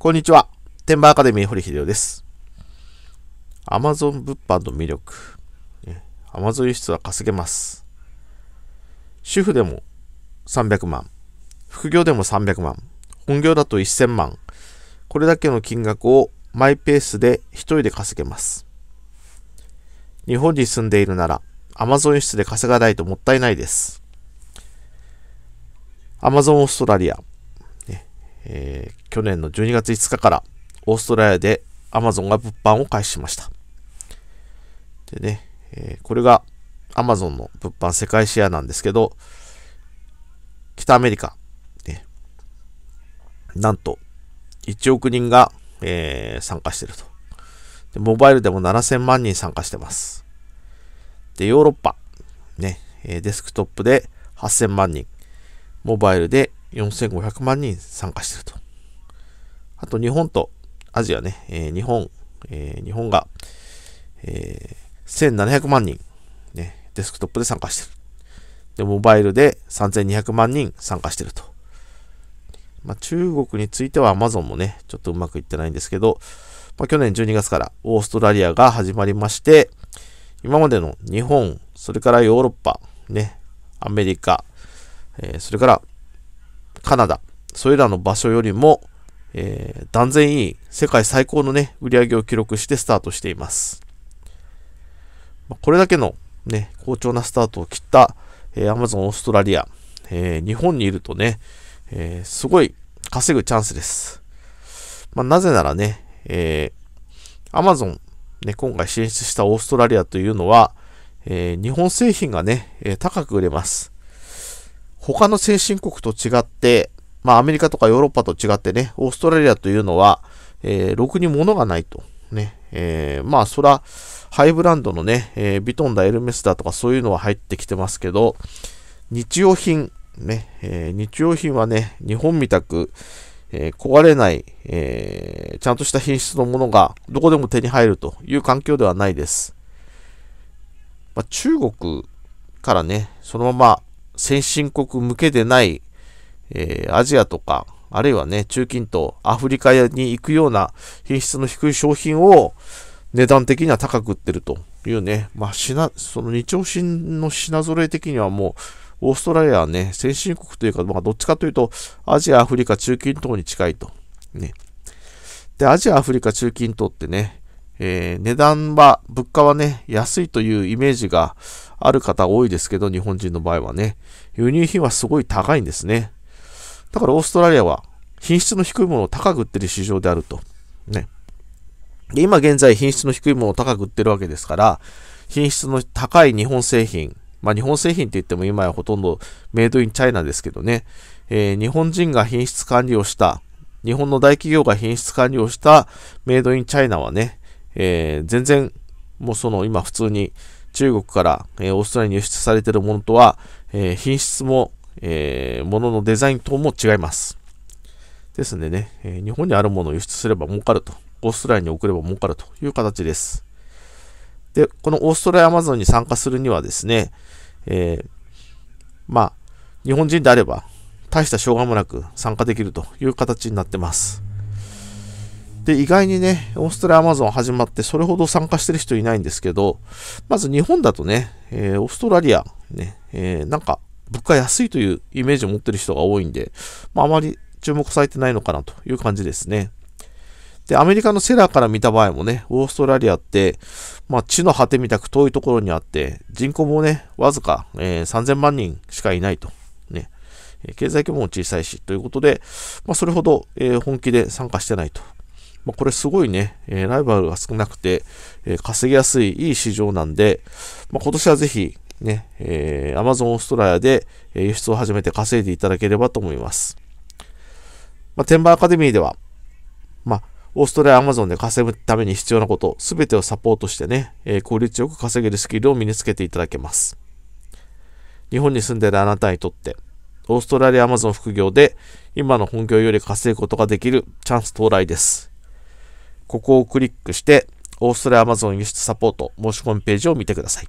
こんにちは。テンバーアカデミー堀秀夫です。アマゾン物販の魅力。アマゾン輸出は稼げます。主婦でも300万。副業でも300万。本業だと1000万。これだけの金額をマイペースで一人で稼げます。日本に住んでいるならアマゾン輸出で稼がないともったいないです。アマゾンオーストラリア。え去年の12月5日からオーストラリアで Amazon が物販を開始しました。でね、えー、これが Amazon の物販世界シェアなんですけど、北アメリカ、ね、なんと1億人が、えー、参加してるとで。モバイルでも7000万人参加してます。で、ヨーロッパ、ね、デスクトップで8000万人、モバイルで4500万人参加してると。あと日本とアジアね、えー、日本、えー、日本が、えー、1700万人、ね、デスクトップで参加してる。で、モバイルで3200万人参加してると。まあ、中国については Amazon もね、ちょっとうまくいってないんですけど、まあ、去年12月からオーストラリアが始まりまして、今までの日本、それからヨーロッパ、ね、アメリカ、えー、それからカナダ、それらの場所よりも、えー、断然いい世界最高のね、売り上げを記録してスタートしています。これだけのね、好調なスタートを切った、えー、Amazon オーストラリア、えー、日本にいるとね、えー、すごい稼ぐチャンスです。まあ、なぜならね、えー、Amazon、ね、今回進出したオーストラリアというのは、えー、日本製品がね、えー、高く売れます。他の先進国と違って、まあアメリカとかヨーロッパと違ってね、オーストラリアというのは、えー、ろくに物がないと。ね。えー、まあそら、ハイブランドのね、えー、ビトンだエルメスだとかそういうのは入ってきてますけど、日用品、ね、えー、日用品はね、日本みたく、えー、壊れない、えー、ちゃんとした品質のものがどこでも手に入るという環境ではないです。まあ、中国からね、そのまま先進国向けでないえー、アジアとか、あるいはね、中近東、アフリカに行くような品質の低い商品を値段的には高く売ってるというね、まあ、品、その日用品の品揃え的にはもう、オーストラリアはね、先進国というか、まあ、どっちかというと、アジア、アフリカ、中近東に近いと。ね。で、アジア、アフリカ、中近東ってね、えー、値段は、物価はね、安いというイメージがある方多いですけど、日本人の場合はね、輸入品はすごい高いんですね。だからオーストラリアは品質の低いものを高く売ってる市場であると。ね。で今現在品質の低いものを高く売ってるわけですから、品質の高い日本製品、まあ日本製品って言っても今やほとんどメイドインチャイナですけどね、えー、日本人が品質管理をした、日本の大企業が品質管理をしたメイドインチャイナはね、えー、全然もうその今普通に中国から、えー、オーストラリアに輸出されてるものとは、えー、品質もえー、もののデザイン等も違います。ですんでね、えー、日本にあるものを輸出すれば儲かると、オーストラリアに送れば儲かるという形です。で、このオーストラリアアマゾンに参加するにはですね、えー、まあ、日本人であれば、大した障害もなく参加できるという形になってます。で、意外にね、オーストラリアアマゾン始まってそれほど参加してる人いないんですけど、まず日本だとね、えー、オーストラリア、ね、えー、なんか物価安いというイメージを持ってる人が多いんで、まあ、あまり注目されてないのかなという感じですね。で、アメリカのセラーから見た場合もね、オーストラリアって、まあ、地の果てみたく遠いところにあって、人口もね、わずか、えー、3000万人しかいないと。ね。経済規模も小さいし、ということで、まあ、それほど、えー、本気で参加してないと。まあ、これすごいね、えー、ライバルが少なくて、え稼ぎやすいいい市場なんで、ま今年はぜひ、ね、えー、Amazon オーストラリアで輸出を始めて稼いでいただければと思います。まあ、テンバーアカデミーでは、まあ、オーストラリア Amazon で稼ぐために必要なこと、すべてをサポートしてね、えー、効率よく稼げるスキルを身につけていただけます。日本に住んでいるあなたにとって、オーストラリア Amazon 副業で今の本業より稼ぐことができるチャンス到来です。ここをクリックして、オーストラリア Amazon 輸出サポート申し込みページを見てください。